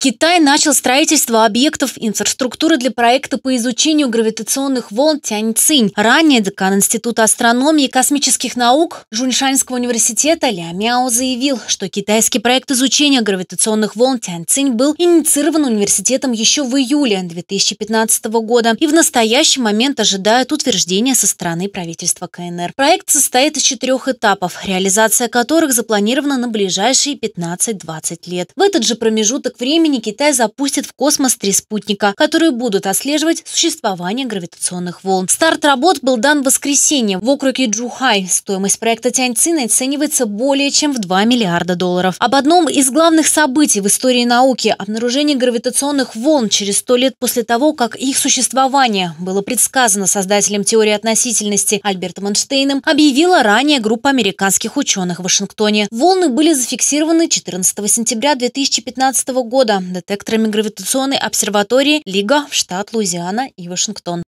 Китай начал строительство объектов инфраструктуры для проекта по изучению гравитационных волн Тяньцинь. Ранее декан Института астрономии и космических наук Жуньшанского университета Ля Мяо заявил, что китайский проект изучения гравитационных волн Тяньцинь был инициирован университетом еще в июле 2015 года и в настоящий момент ожидает утверждения со стороны правительства КНР. Проект состоит из четырех этапов, реализация которых запланирована на ближайшие 15-20 лет. В этот же промежуток времени времени Китай запустит в космос три спутника, которые будут отслеживать существование гравитационных волн. Старт работ был дан в воскресенье в округе Джухай. Стоимость проекта Тяньцин оценивается более чем в 2 миллиарда долларов. Об одном из главных событий в истории науки – обнаружении гравитационных волн через сто лет после того, как их существование было предсказано создателем теории относительности Альбертом Эйнштейном, объявила ранее группа американских ученых в Вашингтоне. Волны были зафиксированы 14 сентября 2015 года детекторами гравитационной обсерватории Лига, штат Луизиана и Вашингтон.